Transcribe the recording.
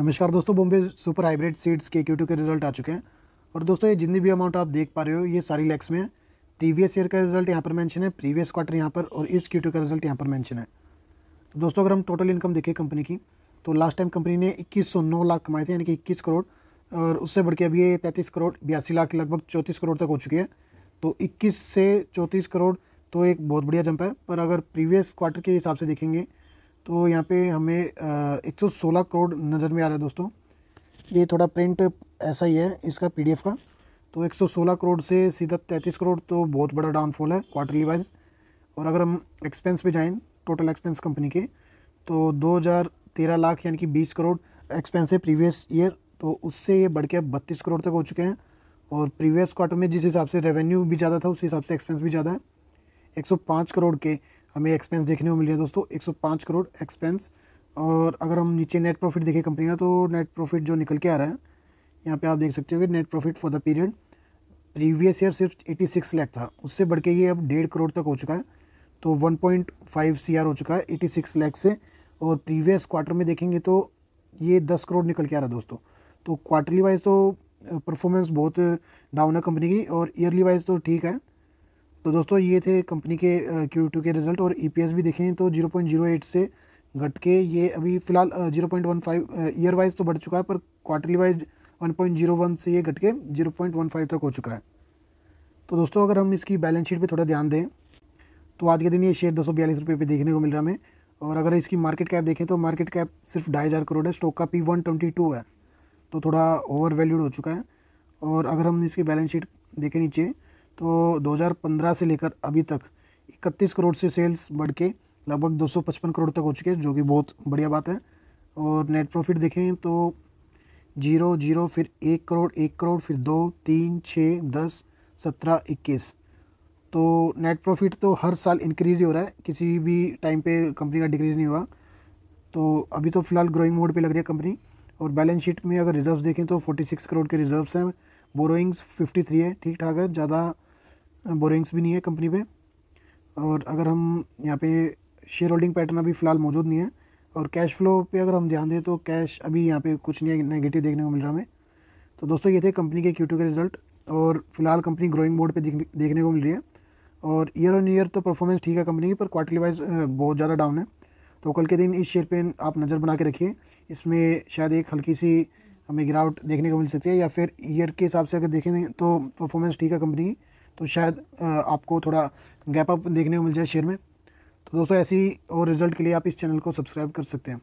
नमस्कार दोस्तों Bombay super hybrid seeds के क्यू के रिजल्ट आ चुके हैं और दोस्तों ये जितनी भी अमाउंट आप देख पा रहे हो ये सारी लैक्स में है प्रीवियस ईयर का रिजल्ट यहाँ पर मेंशन है प्रीवियस क्वार्टर यहाँ पर और इस क्यू का रिजल्ट यहाँ पर मेंशन है तो दोस्तों अगर हम टोटल इनकम देखें कंपनी की तो लास्ट टाइम कंपनी ने इक्कीस लाख कमाए थे यानी कि इक्कीस करोड़ और उससे बढ़ के अभी ये तैंतीस करोड़ बयासी लाख लगभग चौंतीस करोड़ तक हो चुकी है तो इक्कीस से चौंतीस करोड़ तो एक बहुत बढ़िया जंप है पर अगर प्रीवियस क्वार्टर के हिसाब से देखेंगे तो यहाँ पे हमें एक सौ सोलह करोड़ नज़र में आ रहा है दोस्तों ये थोड़ा प्रिंट ऐसा ही है इसका पीडीएफ का तो एक सौ सोलह करोड़ से सीधा तैंतीस करोड़ तो बहुत बड़ा डाउनफॉल है क्वार्टरली वाइज और अगर हम एक्सपेंस पे जाएँ टोटल एक्सपेंस कंपनी के तो दो लाख यानी कि बीस करोड़ एक्सपेंस है प्रीवियस ईयर तो उससे ये बढ़ के अब बत्तीस करोड़ तक हो चुके हैं और प्रीवियस क्वार्टर में जिस हिसाब से रेवेन्यू भी ज़्यादा था उस हिसाब से एक्सपेंस भी ज़्यादा है 105 करोड़ के हमें एक्सपेंस देखने को मिल है दोस्तों 105 करोड़ एक्सपेंस और अगर हम नीचे नेट प्रॉफिट देखें कंपनी का तो नेट प्रॉफिट जो निकल के आ रहा है यहाँ पे आप देख सकते हो कि net profit for the period previous year सिर्फ 86 लैख था उससे बढ़ के ये अब डेढ़ करोड़ तक हो चुका है तो 1.5 पॉइंट हो चुका है 86 लैख से और प्रीवियस क्वार्टर में देखेंगे तो ये दस करोड़ निकल के आ रहा है दोस्तों तो क्वार्टरली वाइज तो परफॉर्मेंस बहुत डाउन है कंपनी की और ईयरली वाइज तो ठीक है तो दोस्तों ये थे कंपनी के क्यू टू के रिज़ल्ट और ई e भी देखें तो जीरो पॉइंट जीरो एट से घट के ये अभी फ़िलहाल zero point one five year wise तो बढ़ चुका है पर quarterly wise one point zero one से ये घट के जीरो पॉइंट वन फाइव तक हो चुका है तो दोस्तों अगर हम इसकी बैलेंस शीट पर थोड़ा ध्यान दें तो आज के दिन ये शेयर दो सौ बयालीस रुपये पर देखने को मिल रहा है हमें और अगर इसकी मार्केट कैप देखें तो मार्केट कैप सिर्फ ढाई हज़ार करोड़ है स्टॉक का पी वन ट्वेंटी टू है तो थोड़ा ओवर वैल्यूड हो चुका है और अगर हम इसकी बैलेंस शीट देखें नीचे तो 2015 से लेकर अभी तक 31 करोड़ से सेल्स बढ़ के लगभग 255 करोड़ तक हो चुके हैं जो कि बहुत बढ़िया बात है और नेट प्रॉफिट देखें तो जीरो जीरो फिर एक करोड़ एक करोड़ फिर दो तीन छः दस सत्रह इक्कीस तो नेट प्रॉफिट तो हर साल इंक्रीज़ ही हो रहा है किसी भी टाइम पे कंपनी का डिक्रीज़ नहीं हुआ तो अभी तो फिलहाल ग्रोइंग मोड पे लग रही है कंपनी और बैलेंस शीट में अगर रिजर्व्स देखें तो 46 करोड़ के रिजर्व्स हैं बोरोइंग्स 53 है ठीक ठाक है ज़्यादा बोरोइंग्स भी नहीं है कंपनी पे और अगर हम यहाँ पे शेयर होल्डिंग पैटर्न अभी फ़िलहाल मौजूद नहीं है और कैश फ्लो पे अगर हम ध्यान दें तो कैश अभी यहाँ पे कुछ नहीं नेगेटिव देखने को मिल रहा हमें तो दोस्तों ये थे कंपनी के क्यू के रिजल्ट और फिलहाल कंपनी ग्रोइंग बोर्ड पर देखने को मिल रही है और ईयर ऑन ईयर तो परफॉर्मेंस ठीक है कंपनी की पर क्वार्टरली वाइज बहुत ज़्यादा डाउन है तो कल के दिन इस शेयर पे आप नज़र बना के रखिए इसमें शायद एक हल्की सी हमें गिरावट देखने को मिल सकती है या फिर ईयर के हिसाब से अगर देखेंगे तो परफॉर्मेंस ठीक है कंपनी की तो शायद आपको थोड़ा गैप अप देखने को मिल जाए शेयर में तो दोस्तों ऐसी और रिजल्ट के लिए आप इस चैनल को सब्सक्राइब कर सकते हैं